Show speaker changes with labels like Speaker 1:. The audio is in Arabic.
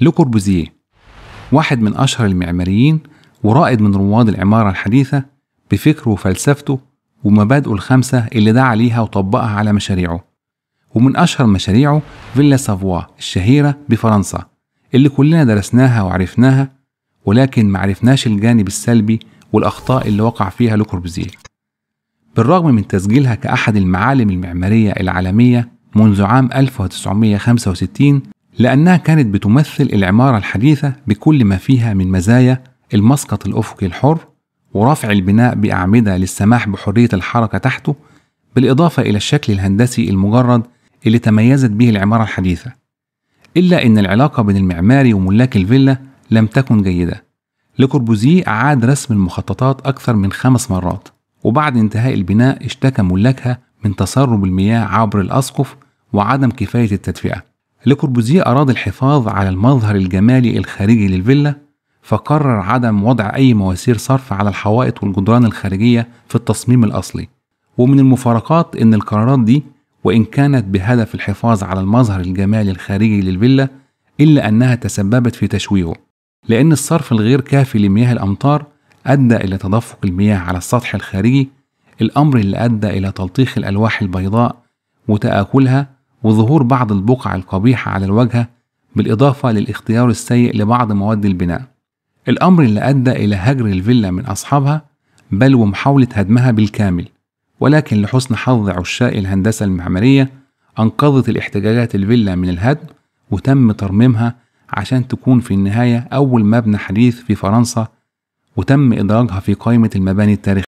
Speaker 1: لوكوربوزيه واحد من أشهر المعماريين ورائد من رواد العمارة الحديثة بفكره وفلسفته ومبادئه الخمسة اللي دعا ليها وطبقها على مشاريعه ومن أشهر مشاريعه فيلا سافوا الشهيرة بفرنسا اللي كلنا درسناها وعرفناها ولكن معرفناش الجانب السلبي والأخطاء اللي وقع فيها لوكوربوزيه بالرغم من تسجيلها كأحد المعالم المعمارية العالمية منذ عام 1965 لأنها كانت بتمثل العمارة الحديثة بكل ما فيها من مزايا المسقط الأفقي الحر ورفع البناء بأعمدة للسماح بحرية الحركة تحته بالإضافة إلى الشكل الهندسي المجرد اللي تميزت به العمارة الحديثة إلا أن العلاقة بين المعماري وملاك الفيلا لم تكن جيدة لكوربوزيه أعاد رسم المخططات أكثر من خمس مرات وبعد انتهاء البناء اشتكى ملاكها من تسرب المياه عبر الأسقف وعدم كفاية التدفئة لكوربوزيه أراد الحفاظ على المظهر الجمالي الخارجي للفيلا فقرر عدم وضع أي مواسير صرف على الحوائط والجدران الخارجية في التصميم الأصلي ومن المفارقات إن القرارات دي وإن كانت بهدف الحفاظ على المظهر الجمالي الخارجي للفيلا إلا أنها تسببت في تشويهه لأن الصرف الغير كافي لمياه الأمطار أدى إلى تدفق المياه على السطح الخارجي الأمر اللي أدى إلى تلطيخ الألواح البيضاء وتآكلها وظهور بعض البقع القبيحة على الواجهة بالإضافة للاختيار السيء لبعض مواد البناء الأمر اللي أدى إلى هجر الفيلا من أصحابها بل ومحاولة هدمها بالكامل ولكن لحسن حظ عشاق الهندسة المعمارية أنقذت الاحتجاجات الفيلا من الهدم وتم ترميمها عشان تكون في النهاية أول مبنى حديث في فرنسا وتم إدراجها في قائمة المباني التاريخية